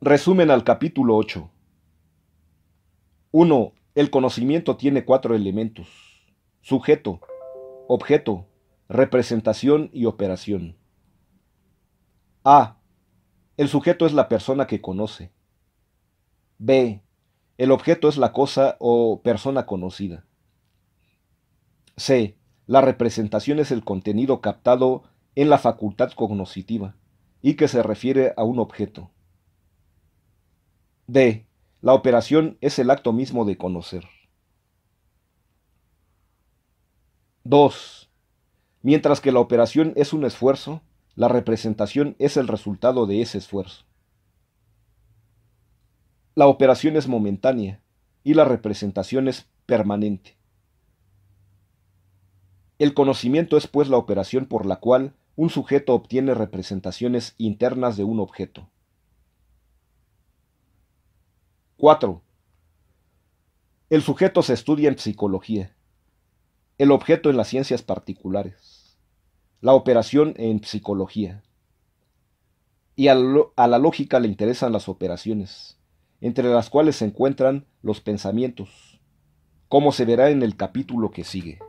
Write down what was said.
Resumen al capítulo 8. 1. El conocimiento tiene cuatro elementos. Sujeto, objeto, representación y operación. A. El sujeto es la persona que conoce. B. El objeto es la cosa o persona conocida. C. La representación es el contenido captado en la facultad cognoscitiva y que se refiere a un objeto. D. La operación es el acto mismo de conocer. 2. Mientras que la operación es un esfuerzo, la representación es el resultado de ese esfuerzo. La operación es momentánea y la representación es permanente. El conocimiento es pues la operación por la cual un sujeto obtiene representaciones internas de un objeto. 4. El sujeto se estudia en psicología, el objeto en las ciencias particulares, la operación en psicología. Y a, la lógica le interesan las operaciones, entre las cuales se encuentran los pensamientos, como se verá en el capítulo que sigue.